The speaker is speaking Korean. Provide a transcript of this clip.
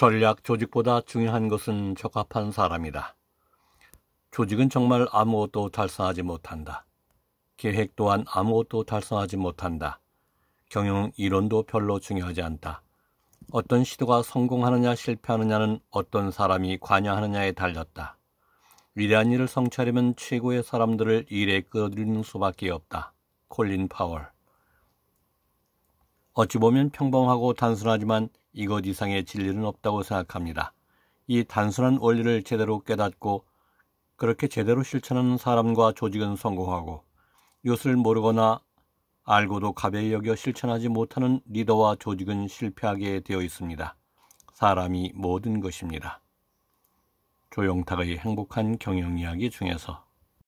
전략 조직보다 중요한 것은 적합한 사람이다. 조직은 정말 아무것도 달성하지 못한다. 계획 또한 아무것도 달성하지 못한다. 경영 이론도 별로 중요하지 않다. 어떤 시도가 성공하느냐 실패하느냐는 어떤 사람이 관여하느냐에 달렸다. 위대한 일을 성취하려면 최고의 사람들을 일에 끌어들이는 수밖에 없다. 콜린 파월 어찌 보면 평범하고 단순하지만 이것 이상의 진리는 없다고 생각합니다. 이 단순한 원리를 제대로 깨닫고 그렇게 제대로 실천하는 사람과 조직은 성공하고 요술을 모르거나 알고도 가벼이 여겨 실천하지 못하는 리더와 조직은 실패하게 되어 있습니다. 사람이 모든 것입니다. 조영탁의 행복한 경영 이야기 중에서